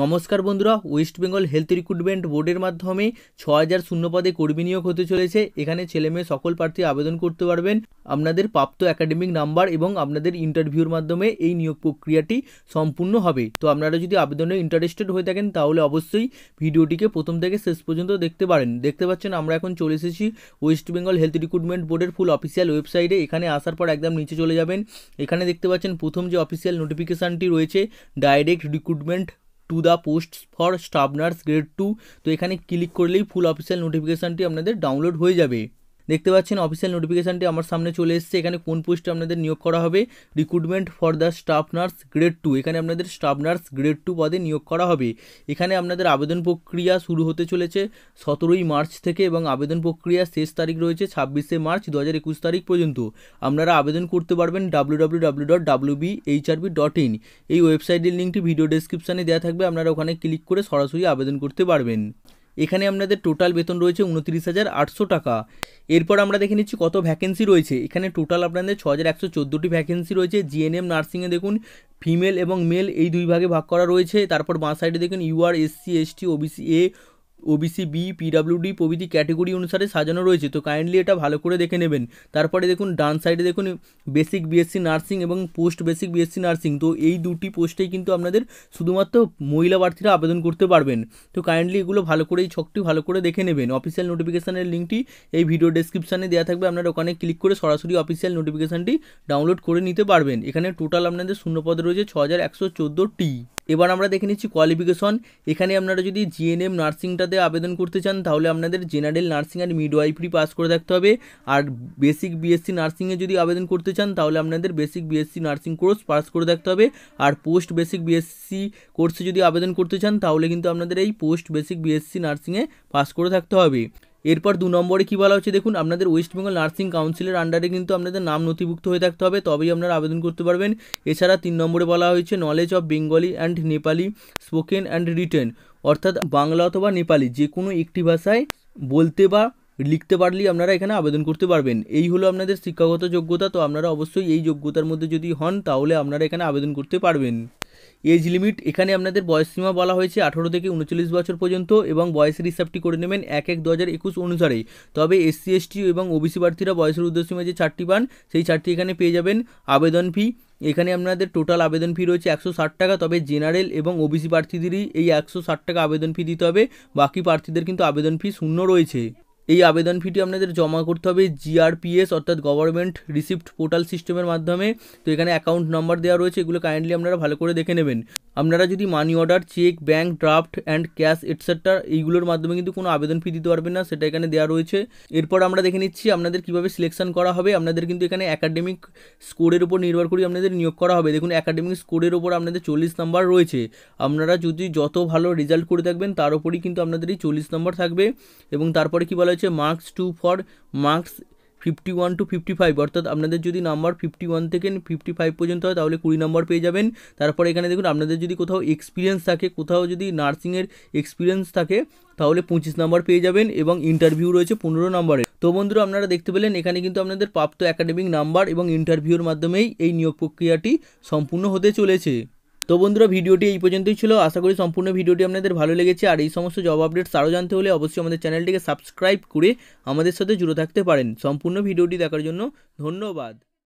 নমস্কার বন্ধুরা West Bengal health recruitment বোর্ডের মাধ্যমে ছ হাজার শূন্য পদে কর্মী নিয়োগ হতে চলেছে এখানে ছেলেমেয়ে সকল প্রার্থী আবেদন করতে পারবেন আপনাদের প্রাপ্ত একাডেমিক নাম্বার এবং আপনাদের ইন্টারভিউর মাধ্যমে এই নিয়োগ প্রক্রিয়াটি সম্পূর্ণ হবে তো আপনারা যদি আবেদনে ইন্টারেস্টেড হয়ে থাকেন তাহলে অবশ্যই ভিডিওটিকে প্রথম থেকে শেষ পর্যন্ত দেখতে পারেন দেখতে পাচ্ছেন আমরা এখন চলে এসেছি ওয়েস্ট বেঙ্গল হেলথ রিক্রুটমেন্ট বোর্ডের ফুল অফিসিয়াল ওয়েবসাইটে এখানে আসার পর একদম নিচে চলে যাবেন এখানে দেখতে পাচ্ছেন প্রথম যে অফিসিয়াল নোটিফিকেশানটি রয়েছে direct recruitment to the post for staff nurse grade two তো এখানে ক্লিক করলেই ফুল অফিসিয়াল নোটিফিকেশানটি আপনাদের ডাউনলোড হয়ে যাবে দেখতে পাচ্ছেন অফিসিয়াল নোটিফিকেশানটি আমার সামনে চলে এসেছে এখানে কোন পোস্টে আপনাদের নিয়োগ করা হবে recruitment for the staff nurse grade two এখানে আপনাদের স্টাফ নার্স গ্রেড টু পদে নিয়োগ করা হবে এখানে আপনাদের আবেদন প্রক্রিয়া শুরু হতে চলেছে সতেরোই মার্চ থেকে এবং আবেদন প্রক্রিয়া শেষ তারিখ রয়েছে ছাব্বিশে মার্চ দু হাজার একুশ তারিখ পর্যন্ত আপনারা আবেদন করতে পারবেন W W W dot W B B dot in এই ওয়েবসাইটের লিঙ্কটি ভিডিও ডেসক্রিপশানে দেওয়া থাকবে আপনারা ওখানে ক্লিক করে সরাসরি আবেদন করতে পারবেন এখানে আপনাদের টোটাল বেতন রয়েছে উনত্রিশ হাজার আটশো টাকা এরপর আমরা দেখে নিচ্ছি কত ভ্যাকেন্সি রয়েছে এখানে টোটাল আপনাদের ছ হাজার একশো চোদ্দোটি ভ্যাকেন্সি রয়েছে জিএনএম নার্সিংয়ে দেখুন ফিমেল এবং মেল এই দুই ভাগে ভাগ করা রয়েছে তারপর বাঁ সাইডে দেখুন UR SC ST OBC A OBC B PWD প্রভৃতি ক্যাটেগরি অনুসারে সাজানো রয়েছে তো কাইন্ডলি এটা ভালো করে দেখে নেবেন তারপরে দেখুন ডান সাইডে দেখুন বেসিক বিএসসি নার্সিং এবং পোস্ট বেসিক বিএসসি নার্সিং তো এই দুটি পোস্টেই কিন্তু আপনাদের শুধুমাত্র মহিলা প্রার্থীরা আবেদন করতে পারবেন তো কাইন্ডলি এগুলো ভালো করে এই ছকটি ভালো করে দেখে নেবেন অফিসিয়াল নোটিফিকেশানের লিঙ্কটি এই ভিডিও ডেসক্রিপশানে দেওয়া থাকবে আপনারা ওখানে ক্লিক করে সরাসরি অফিসিয়াল নোটিফিকেশানটি ডাউনলোড করে নিতে পারবেন এখানে টোটাল আপনাদের শূন্য শূন্যপদ রয়েছে ছ হাজার একশো চোদ্দোটি এবার আমরা দেখে নিচ্ছি কোয়ালিফিকেশন এখানে আপনারা যদি জিএনএম নার্সিংটাতে আবেদন করতে চান তাহলে আপনাদের জেনারেল নার্সিং আর মিডওয়াইফরি পাস করে থাকতে হবে আর বেসিক বিএসসি নার্সিংয়ে যদি আবেদন করতে চান তাহলে আপনাদের basic BSc nursing course pass করে থাকতে হবে আর পোস্ট বেসিক বিএসসি কোর্সে যদি আবেদন করতে চান তাহলে কিন্তু আপনাদের এই পোস্ট বেসিক বিএসসি নার্সিংয়ে পাস করে থাকতে হবে এরপর দু নম্বরে কী বলা হচ্ছে দেখুন আপনাদের ওয়েস্ট বেঙ্গল নার্সিং কাউন্সিলের আন্ডারে কিন্তু আপনাদের নাম নথিভুক্ত হয়ে থাকতে হবে তবেই আপনারা আবেদন করতে পারবেন এছাড়া তিন নম্বরে বলা হয়েছে knowledge of Bengali and Nepali spoken and written অর্থাৎ বাংলা অথবা নেপালি যে কোনো একটি ভাষায় বলতে বা লিখতে পারলেই আপনারা এখানে আবেদন করতে পারবেন এই হলো আপনাদের শিক্ষাগত যোগ্যতা তো আপনারা অবশ্যই এই যোগ্যতার মধ্যে যদি হন তাহলে আপনারা এখানে আবেদন করতে পারবেন এজ লিমিট এখানে আপনাদের বয়স সীমা বলা হয়েছে আঠারো থেকে উনচল্লিশ বছর পর্যন্ত এবং বয়সের হিসাবটি করে নেবেন এক এক দু হাজার একুশ অনুসারেই তবে এসসি এসটি এবং ওবিসি প্রার্থীরা বয়সের উদ্দেশ্যে যে চারটি পান সেই চারটি এখানে পেয়ে যাবেন আবেদন ফি এখানে আপনাদের টোটাল আবেদন ফি রয়েছে একশো ষাট টাকা তবে জেনারেল এবং ওবিসি প্রার্থীদেরই এই একশো ষাট টাকা আবেদন ফি দিতে হবে বাকি প্রার্থীদের কিন্তু আবেদন ফি শূন্য রয়েছে এই আবেদন ফিটি আপনাদের জমা করতে হবে জিআরপিএস অর্থাৎ গভর্নমেন্ট রিসিপ্ট পোর্টাল সিস্টেমের মাধ্যমে তো এখানে অ্যাকাউন্ট নাম্বার দেওয়া রয়েছে এগুলো কাইন্ডলি আপনারা ভালো করে দেখে নেবেন আপনারা যদি money order cheque bank draft and cash etcetera এইগুলোর মাধ্যমে কিন্তু কোনো আবেদন ফি দিতে পারবেন না সেটা এখানে দেওয়া রয়েছে এরপর আমরা দেখে নিচ্ছি আপনাদের কীভাবে সিলেকশন করা হবে আপনাদের কিন্তু এখানে একাডেমিক স্কোরের উপর নির্ভর করে আপনাদের নিয়োগ করা হবে দেখুন একাডেমিক স্কোরের উপর আপনাদের চল্লিশ নাম্বার রয়েছে আপনারা যদি যত ভালো রেজাল্ট করে থাকবেন তার উপরই কিন্তু আপনাদের এই চল্লিশ নাম্বার থাকবে এবং তারপরে কী বলা রয়েছে marks two for marks fifty one to fifty five অর্থাৎ আপনাদের যদি নাম্বার ফিফটি ওয়ান থেকে ফিফটি ফাইভ পর্যন্ত হয় তাহলে কুড়ি নাম্বার পেয়ে যাবেন তারপরে এখানে দেখুন আপনাদের যদি কোথাও এক্সপিরিয়েন্স থাকে কোথাও যদি নার্সিংয়ের এক্সপিরিয়েন্স থাকে তাহলে পঁচিশ নাম্বার পেয়ে যাবেন এবং ইন্টারভিউ রয়েছে পনেরো নাম্বারে তো বন্ধুরা আপনারা দেখতে পেলেন এখানে কিন্তু আপনাদের প্রাপ্ত একাডেমিক নাম্বার এবং ইন্টারভিউর মাধ্যমেই এই নিয়োগ প্রক্রিয়াটি সম্পূর্ণ হতে চলেছে তো বন্ধুরা ভিডিওটি এই পর্যন্তই ছিল আশা করি সম্পূর্ণ ভিডিওটি আপনাদের ভালো লেগেছে আর এই সমস্ত জব আপডেটস আরও জানতে হলে অবশ্যই আমাদের চ্যানেলটিকে সাবস্ক্রাইব করে আমাদের সাথে জুড়ে থাকতে পারেন সম্পূর্ণ ভিডিওটি দেখার জন্য ধন্যবাদ